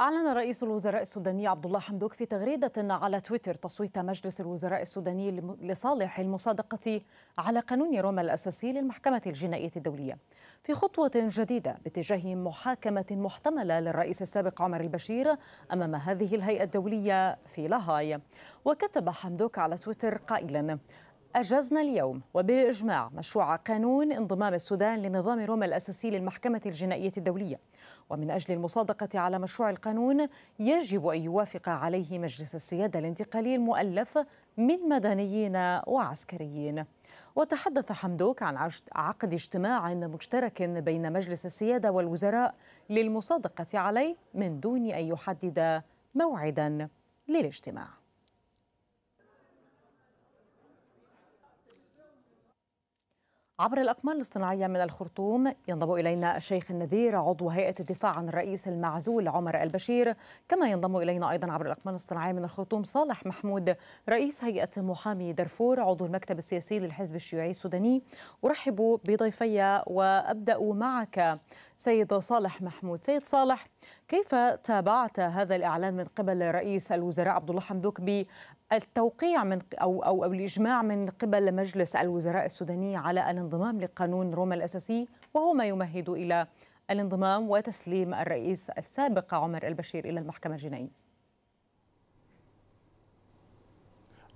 أعلن رئيس الوزراء السوداني عبد الله حمدوك في تغريدة على تويتر تصويت مجلس الوزراء السوداني لصالح المصادقة على قانون روما الأساسي للمحكمة الجنائية الدولية في خطوة جديدة باتجاه محاكمة محتملة للرئيس السابق عمر البشير أمام هذه الهيئة الدولية في لاهاي وكتب حمدوك على تويتر قائلا أجزنا اليوم وبالإجماع مشروع قانون انضمام السودان لنظام روما الأساسي للمحكمة الجنائية الدولية ومن أجل المصادقة على مشروع القانون يجب أن يوافق عليه مجلس السيادة الانتقالي المؤلف من مدنيين وعسكريين وتحدث حمدوك عن عقد اجتماع مشترك بين مجلس السيادة والوزراء للمصادقة عليه من دون أن يحدد موعدا للاجتماع عبر الأقمار الاصطناعية من الخرطوم ينضم إلينا الشيخ النذير عضو هيئة الدفاع عن الرئيس المعزول عمر البشير كما ينضم إلينا أيضا عبر الأقمار الاصطناعية من الخرطوم صالح محمود رئيس هيئة محامي درفور عضو المكتب السياسي للحزب الشيوعي السوداني أرحب بضيفي وأبدأ معك سيد صالح محمود سيد صالح كيف تابعت هذا الإعلان من قبل رئيس الوزراء عبد الله حمدوك التوقيع من او او او الاجماع من قبل مجلس الوزراء السوداني على الانضمام لقانون روما الاساسي وهو ما يمهد الى الانضمام وتسليم الرئيس السابق عمر البشير الى المحكمه الجنائيه.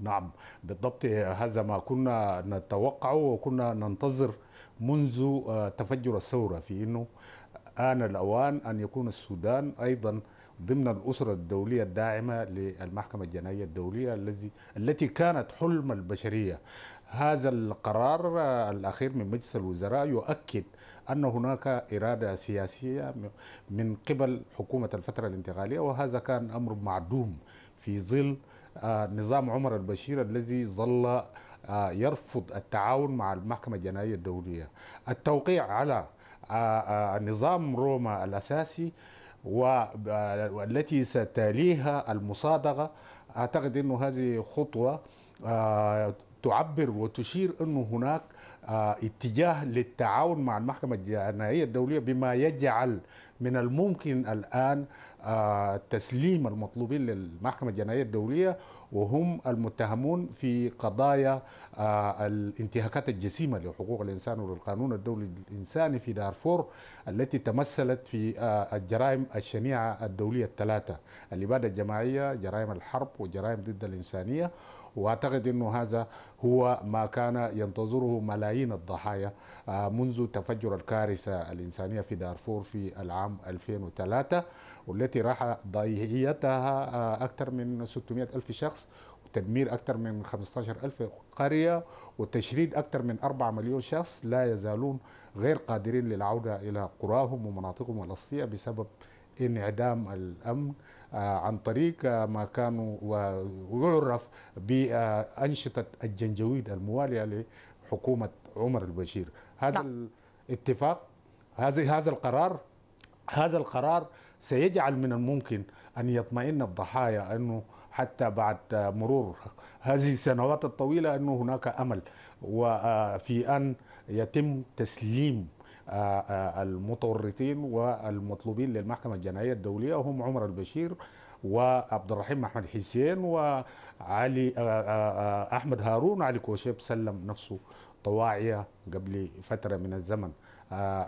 نعم بالضبط هذا ما كنا نتوقعه وكنا ننتظر منذ آه، تفجر الثوره في انه آن الأوان أن يكون السودان أيضا ضمن الأسرة الدولية الداعمة للمحكمة الجنائية الدولية الذي التي كانت حلم البشرية هذا القرار الأخير من مجلس الوزراء يؤكد أن هناك إرادة سياسية من قبل حكومة الفترة الانتقالية وهذا كان أمر معدوم في ظل آه، نظام عمر البشير الذي ظل آه، يرفض التعاون مع المحكمة الجنائية الدولية التوقيع على آه، نظام روما الأساسي آه، والتي ستليها المصادقة أعتقد أن هذه خطوة آه، تعبر وتشير أنه هناك آه، اتجاه للتعاون مع المحكمة الجنائية الدولية بما يجعل من الممكن الآن آه، تسليم المطلوبين للمحكمة الجنائية الدولية وهم المتهمون في قضايا آه، الانتهاكات الجسيمة لحقوق الإنسان وللقانون الدولي الإنساني في دارفور التي تمثلت في آه، الجرائم الشنيعة الدولية الثلاثة الإبادة الجماعية جرائم الحرب وجرائم ضد الإنسانية واعتقد انه هذا هو ما كان ينتظره ملايين الضحايا آه، منذ تفجر الكارثه الانسانيه في دارفور في العام 2003 والتي راح ضحيتها آه، اكثر من 600 الف شخص وتدمير اكثر من 15 الف قريه وتشريد اكثر من 4 مليون شخص لا يزالون غير قادرين للعوده الى قراهم ومناطقهم الاصليه بسبب انعدام الامن آه، عن طريق آه، ما كانوا ويعرف بأنشطة الجنجويد الموالية لحكومة عمر البشير هذا لا. نعم. الاتفاق هذا هذا القرار هذا القرار سيجعل من الممكن أن يطمئن الضحايا أنه حتى بعد آه، مرور هذه السنوات الطويلة أنه هناك أمل وفي أن يتم تسليم آه، آه، المتورطين والمطلوبين للمحكمة الجنائية الدولية هم عمر البشير وعبد الرحيم احمد حسين وعلي آه، احمد هارون علي كوشيب سلم نفسه طواعيه قبل فتره من الزمن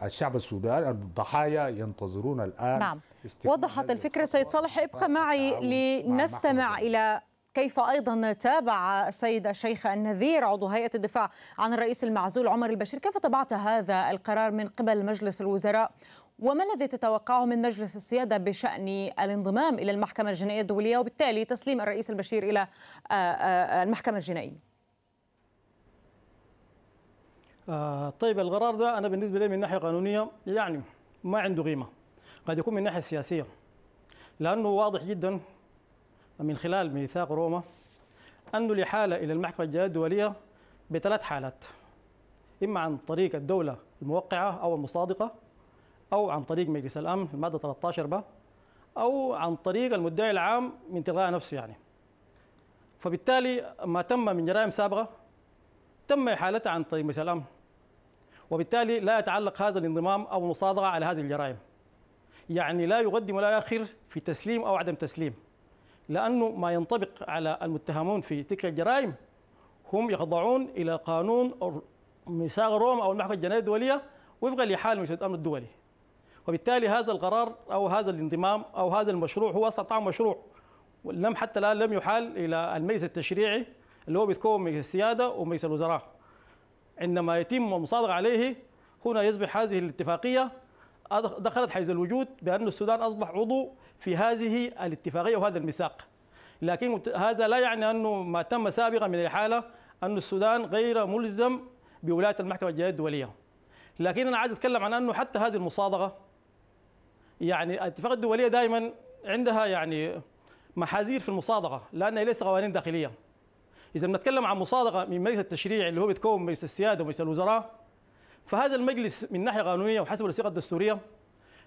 الشعب السوداني الضحايا ينتظرون الان نعم وضحت الفكره سيد صالح ابقى معي لنستمع الى كيف أيضا تابع السيد الشيخ النذير عضو هيئة الدفاع عن الرئيس المعزول عمر البشير كيف طبعت هذا القرار من قبل مجلس الوزراء وما الذي تتوقعه من مجلس السيادة بشأن الانضمام إلى المحكمة الجنائية الدولية وبالتالي تسليم الرئيس البشير إلى آه، آه، المحكمة الجنائية آه طيب القرار ده أنا بالنسبة لي من ناحية قانونية يعني ما عنده قيمة قد يكون من ناحية سياسية لأنه واضح جدا من خلال ميثاق روما أن لحالة إلى المحكمة الجنائية الدولية بثلاث حالات إما عن طريق الدولة الموقعة أو المصادقة أو عن طريق مجلس الأمن المادة 13 ب أو عن طريق المدعي العام من تلقاء نفسه يعني فبالتالي ما تم من جرائم سابقة تم إحالتها عن طريق مجلس الأمن وبالتالي لا يتعلق هذا الانضمام أو المصادقة على هذه الجرائم يعني لا يقدم ولا يأخر في تسليم أو عدم تسليم لأنه ما ينطبق على المتهمون في تلك الجرائم هم يخضعون إلى قانون ميثاق روما أو المحكمة الجنائية الدولية وفقا لحال مجلس الأمن الدولي وبالتالي هذا القرار أو هذا الانضمام أو هذا المشروع هو أصلا طعم مشروع ولم حتى الآن لم يحال إلى المجلس التشريعي اللي هو بيتكون من السيادة ومجلس الوزراء عندما يتم المصادقة عليه هنا يصبح هذه الاتفاقية دخلت حيز الوجود بأن السودان أصبح عضو في هذه الاتفاقية وهذا الميثاق لكن هذا لا يعني أنه ما تم سابقا من الحالة أن السودان غير ملزم بولاية المحكمة الجنائية الدولية لكن أنا عايز أتكلم عن أنه حتى هذه المصادقة يعني الاتفاقية الدولية دائما عندها يعني محاذير في المصادقة لأنها ليس قوانين داخلية إذا بنتكلم عن مصادقة من مجلس التشريع اللي هو بيتكون مجلس السيادة ومجلس الوزراء فهذا المجلس من ناحيه قانونيه وحسب الوثيقه الدستوريه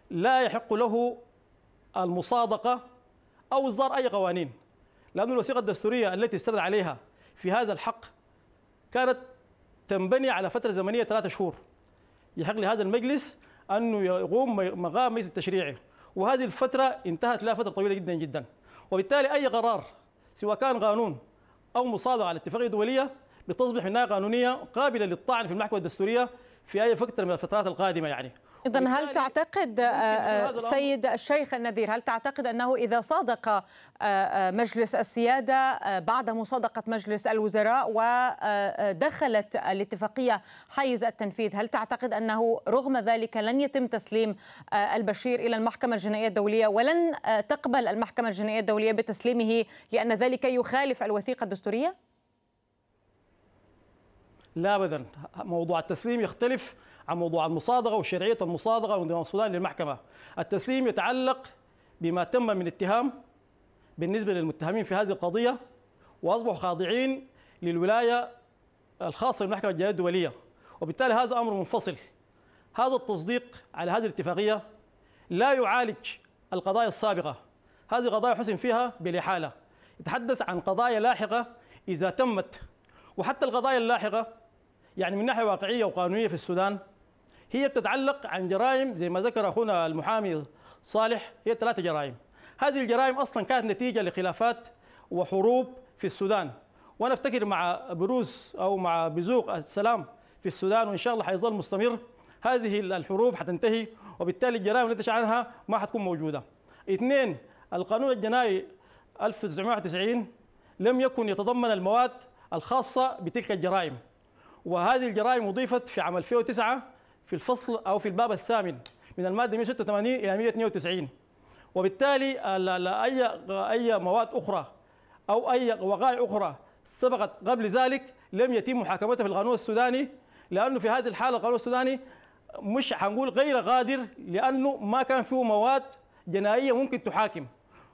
لا يحق له المصادقه او اصدار اي قوانين لأن الوثيقه الدستوريه التي استند عليها في هذا الحق كانت تنبني على فتره زمنيه ثلاثة شهور يحق لهذا المجلس انه يقوم مقام مجلس التشريعي وهذه الفتره انتهت لها فتره طويله جدا جدا وبالتالي اي قرار سواء كان قانون او مصادقه على اتفاقيه دوليه بتصبح منها قانونيه قابله للطعن في المحكمه الدستوريه في أي فترة من الفترات القادمة يعني إذا هل تعتقد آه، آه، سيد الشيخ النذير هل تعتقد أنه إذا صادق آه، مجلس السيادة بعد مصادقة مجلس الوزراء ودخلت الاتفاقية حيز التنفيذ هل تعتقد أنه رغم ذلك لن يتم تسليم البشير إلى المحكمة الجنائية الدولية ولن تقبل المحكمة الجنائية الدولية بتسليمه لأن ذلك يخالف الوثيقة الدستورية؟ لا ابدا موضوع التسليم يختلف عن موضوع المصادقه وشرعيه المصادقه وانضمام السودان للمحكمه التسليم يتعلق بما تم من اتهام بالنسبه للمتهمين في هذه القضيه واصبحوا خاضعين للولايه الخاصه بالمحكمه الجنائيه الدوليه وبالتالي هذا امر منفصل هذا التصديق على هذه الاتفاقيه لا يعالج القضايا السابقه هذه قضايا حسم فيها بالاحاله يتحدث عن قضايا لاحقه اذا تمت وحتى القضايا اللاحقه يعني من ناحيه واقعيه وقانونيه في السودان هي بتتعلق عن جرائم زي ما ذكر اخونا المحامي صالح هي ثلاثه جرائم هذه الجرائم اصلا كانت نتيجه لخلافات وحروب في السودان وانا افتكر مع بروز او مع بزوق السلام في السودان وان شاء الله حيظل مستمر هذه الحروب حتنتهي وبالتالي الجرائم التي عنها ما حتكون موجوده. اثنين القانون الجنائي 1991 لم يكن يتضمن المواد الخاصه بتلك الجرائم وهذه الجرائم أضيفت في عام 2009 في الفصل أو في الباب الثامن من المادة 186 إلى 192 وبالتالي أي أي مواد أخرى أو أي وقائع أخرى سبقت قبل ذلك لم يتم محاكمتها في القانون السوداني لأنه في هذه الحالة القانون السوداني مش هنقول غير قادر لأنه ما كان فيه مواد جنائية ممكن تحاكم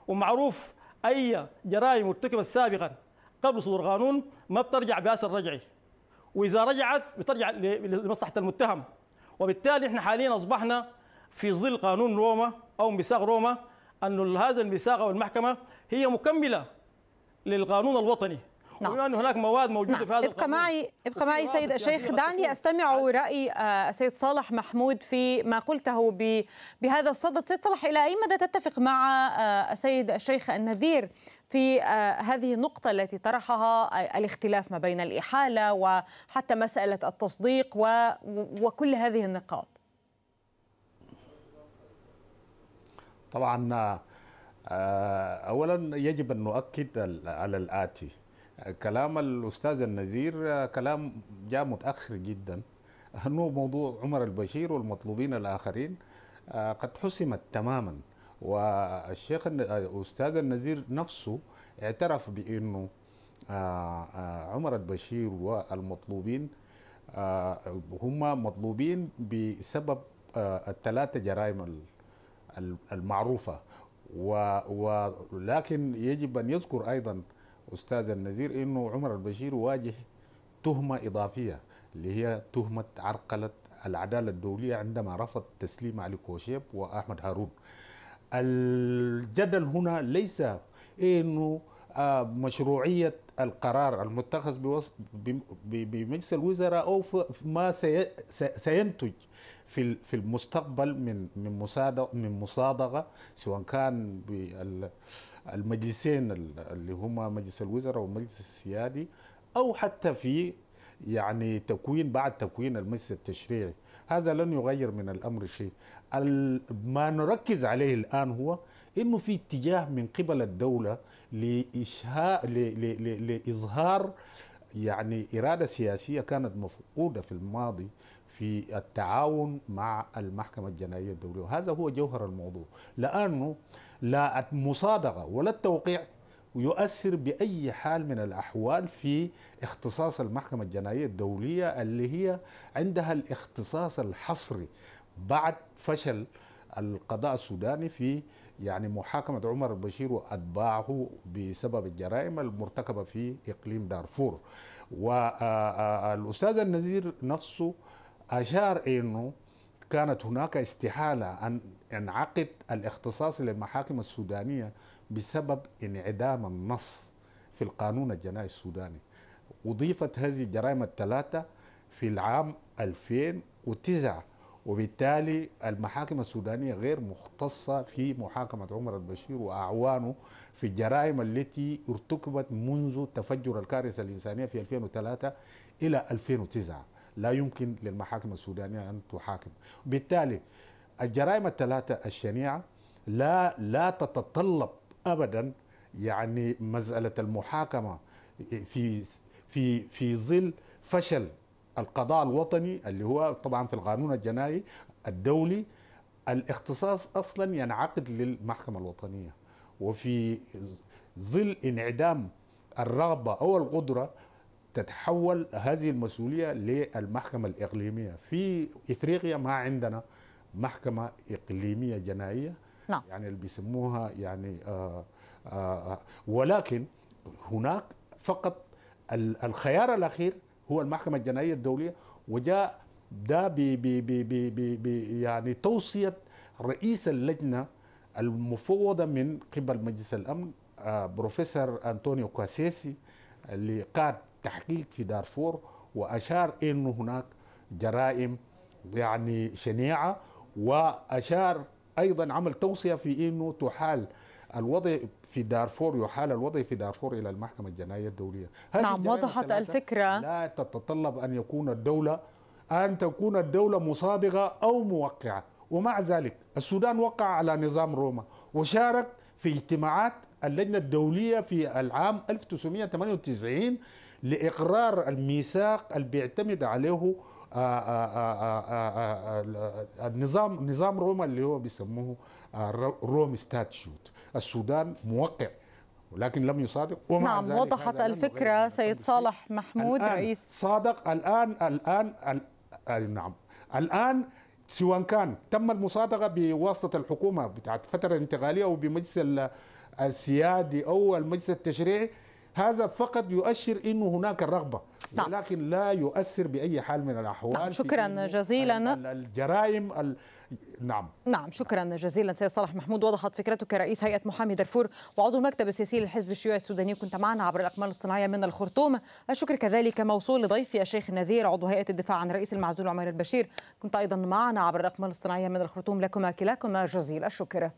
ومعروف أي جرائم ارتكبت سابقا قبل صدور القانون ما بترجع بأس الرجعي واذا رجعت بترجع لمصلحه المتهم وبالتالي احنا حاليا اصبحنا في ظل قانون روما او ميثاق روما ان هذا الميثاق او المحكمه هي مكمله للقانون الوطني نعم. بما ان هناك مواد موجوده نعم. في هذا ابقى معي ابقى معي سيد الشيخ دعني استمع أه. راي آه، السيد صالح محمود في ما قلته بهذا الصدد سيد صالح الى اي مدى تتفق مع آه، السيد الشيخ النذير في هذه النقطة التي طرحها الاختلاف ما بين الإحالة وحتى مسألة التصديق وكل هذه النقاط طبعا أولا يجب أن نؤكد على الآتي كلام الاستاذ النزير كلام جاء متاخر جدا انه موضوع عمر البشير والمطلوبين الاخرين آه، قد حسمت تماما والشيخ الاستاذ آه، النزير نفسه اعترف بانه آه، عمر البشير والمطلوبين هم مطلوبين بسبب الثلاثه جرائم المعروفه ولكن يجب ان يذكر ايضا استاذ النزير انه عمر البشير واجه تهمه اضافيه اللي هي تهمه عرقله العداله الدوليه عندما رفض تسليم علي كوشيب واحمد هارون. الجدل هنا ليس انه آه، مشروعيه القرار المتخذ بوسط بمجلس الوزراء او ما سينتج في في المستقبل من من مصادقه من مصادقه سواء كان بال المجلسين اللي هما مجلس الوزراء والمجلس السيادي او حتى في يعني تكوين بعد تكوين المجلس التشريعي هذا لن يغير من الامر شيء ما نركز عليه الان هو انه في اتجاه من قبل الدوله لاشهاء لاظهار يعني اراده سياسيه كانت مفقوده في الماضي في التعاون مع المحكمة الجنائية الدولية وهذا هو جوهر الموضوع لأنه لا المصادقة ولا التوقيع يؤثر بأي حال من الأحوال في اختصاص المحكمة الجنائية الدولية اللي هي عندها الاختصاص الحصري بعد فشل القضاء السوداني في يعني محاكمة عمر البشير وأتباعه بسبب الجرائم المرتكبة في إقليم دارفور والأستاذ النزير نفسه أشار أنه كانت هناك استحالة أن ينعقد الاختصاص للمحاكم السودانية بسبب انعدام النص في القانون الجنائي السوداني أضيفت هذه الجرائم الثلاثة في العام 2009 وبالتالي المحاكم السودانية غير مختصة في محاكمة عمر البشير وأعوانه في الجرائم التي ارتكبت منذ تفجر الكارثة الإنسانية في 2003 إلى 2009 لا يمكن للمحاكم السودانية أن تحاكم بالتالي الجرائم الثلاثة الشنيعة لا لا تتطلب أبدا يعني مسألة المحاكمة في في في ظل فشل القضاء الوطني اللي هو طبعا في القانون الجنائي الدولي الاختصاص اصلا ينعقد للمحكمه الوطنيه وفي ظل انعدام الرغبه او القدره تتحول هذه المسؤوليه للمحكمه الاقليميه في افريقيا ما عندنا محكمه اقليميه جنائيه نعم. يعني اللي بيسموها يعني آآ آه، آآ آه، آه، ولكن هناك فقط الخيار الاخير هو المحكمه الجنائيه الدوليه وجاء ده بي بي بي بي بي بي يعني توصيه رئيس اللجنه المفوضه من قبل مجلس الامن بروفيسور انطونيو كواسيسي اللي قاد التحقيق في دارفور وأشار أنه هناك جرائم يعني شنيعة وأشار أيضا عمل توصية في أنه تحال الوضع في دارفور يحال الوضع في دارفور إلى المحكمة الجنائية الدولية هذه نعم وضحت الفكرة لا تتطلب أن يكون الدولة أن تكون الدولة مصادقة أو موقعة ومع ذلك السودان وقع على نظام روما وشارك في اجتماعات اللجنة الدولية في العام 1998 لإقرار الميثاق اللي بيعتمد عليه آه، آه، آه، النظام نظام روما اللي هو بيسموه روم ستاتشوت السودان موقع ولكن لم يصادق ومع نعم ذلك وضحت الفكرة سيد صالح محمود الآن رئيس صادق الآن الآن, الآن نعم الآن سواء كان تم المصادقة بواسطة الحكومة بتاعت فترة انتقالية أو بمجلس السيادي أو المجلس التشريعي هذا فقط يؤشر انه هناك رغبه نعم. ولكن لا يؤثر باي حال من الاحوال نعم. شكرا جزيلا الجرائم ال... نعم نعم شكرا جزيلا سيد صالح محمود وضحت فكرتك رئيس هيئه محامي دارفور وعضو المكتب السياسي للحزب الشيوعي السوداني كنت معنا عبر الاقمار الاصطناعيه من الخرطوم الشكر كذلك موصول لضيفي الشيخ نذير عضو هيئه الدفاع عن رئيس المعزول عمر البشير كنت ايضا معنا عبر الاقمار الاصطناعيه من الخرطوم لكما كلاكما جزيل الشكر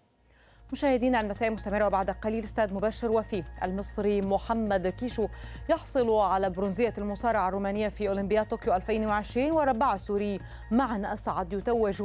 مشاهدينا المساء مستمرة وبعد قليل استاد مبشر وفي المصري محمد كيشو يحصل على برونزية المصارعة الرومانية في أولمبياد طوكيو 2020 وربع سوري معا أسعد يتوج